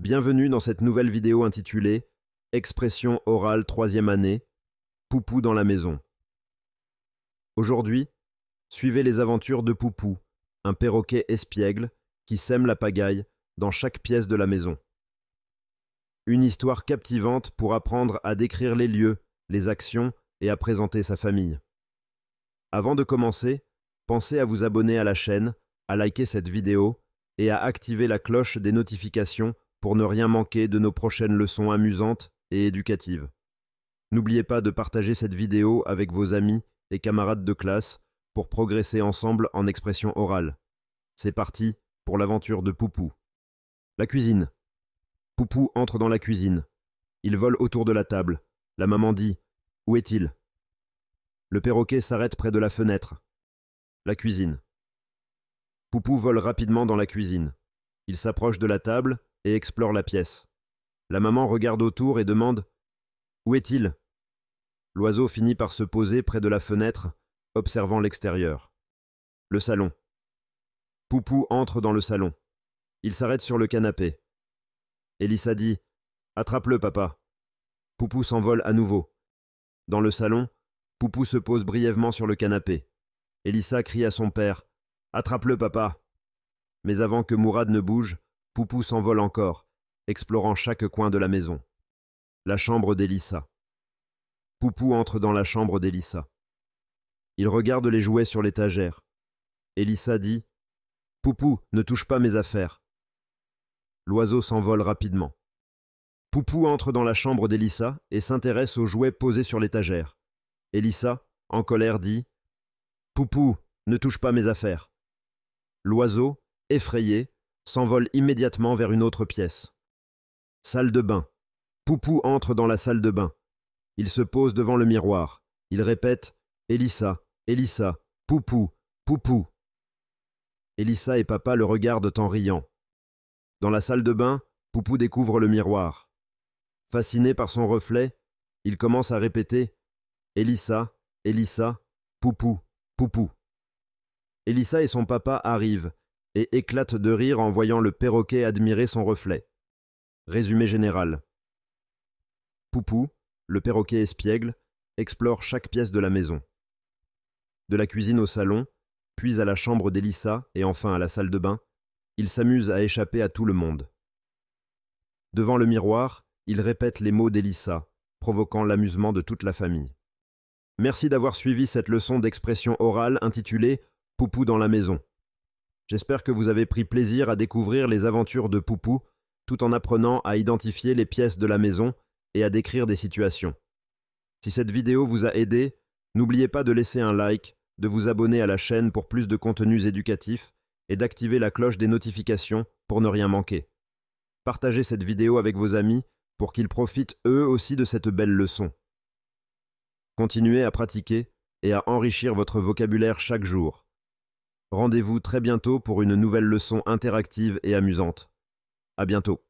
Bienvenue dans cette nouvelle vidéo intitulée Expression orale troisième année, Poupou dans la maison. Aujourd'hui, suivez les aventures de Poupou, un perroquet espiègle qui sème la pagaille dans chaque pièce de la maison. Une histoire captivante pour apprendre à décrire les lieux, les actions et à présenter sa famille. Avant de commencer, pensez à vous abonner à la chaîne, à liker cette vidéo et à activer la cloche des notifications pour ne rien manquer de nos prochaines leçons amusantes et éducatives. N'oubliez pas de partager cette vidéo avec vos amis et camarades de classe pour progresser ensemble en expression orale. C'est parti pour l'aventure de Poupou. La cuisine. Poupou entre dans la cuisine. Il vole autour de la table. La maman dit Où est-il Le perroquet s'arrête près de la fenêtre. La cuisine. Poupou vole rapidement dans la cuisine. Il s'approche de la table et explore la pièce. La maman regarde autour et demande Où est-il L'oiseau finit par se poser près de la fenêtre, observant l'extérieur. Le salon. Poupou entre dans le salon. Il s'arrête sur le canapé. Elissa dit Attrape-le, papa. Poupou s'envole à nouveau. Dans le salon, Poupou se pose brièvement sur le canapé. Elissa crie à son père Attrape-le, papa. Mais avant que Mourad ne bouge, Poupou s'envole encore, explorant chaque coin de la maison. La chambre d'Elissa. Poupou entre dans la chambre d'Elissa. Il regarde les jouets sur l'étagère. Elissa dit Poupou, ne touche pas mes affaires. L'oiseau s'envole rapidement. Poupou entre dans la chambre d'Elissa et s'intéresse aux jouets posés sur l'étagère. Elissa, en colère, dit Poupou, ne touche pas mes affaires. L'oiseau, effrayé, s'envole immédiatement vers une autre pièce. Salle de bain. Poupou entre dans la salle de bain. Il se pose devant le miroir. Il répète Elissa, Elissa, Poupou, Poupou. Elissa et papa le regardent en riant. Dans la salle de bain, Poupou découvre le miroir. Fasciné par son reflet, il commence à répéter Elissa, Elissa, Poupou, Poupou. Elissa et son papa arrivent et éclate de rire en voyant le perroquet admirer son reflet. Résumé général. Poupou, le perroquet espiègle, explore chaque pièce de la maison. De la cuisine au salon, puis à la chambre d'Elissa et enfin à la salle de bain, il s'amuse à échapper à tout le monde. Devant le miroir, il répète les mots d'Elissa, provoquant l'amusement de toute la famille. Merci d'avoir suivi cette leçon d'expression orale intitulée Poupou dans la maison. J'espère que vous avez pris plaisir à découvrir les aventures de Poupou, tout en apprenant à identifier les pièces de la maison et à décrire des situations. Si cette vidéo vous a aidé, n'oubliez pas de laisser un like, de vous abonner à la chaîne pour plus de contenus éducatifs et d'activer la cloche des notifications pour ne rien manquer. Partagez cette vidéo avec vos amis pour qu'ils profitent eux aussi de cette belle leçon. Continuez à pratiquer et à enrichir votre vocabulaire chaque jour. Rendez-vous très bientôt pour une nouvelle leçon interactive et amusante. À bientôt.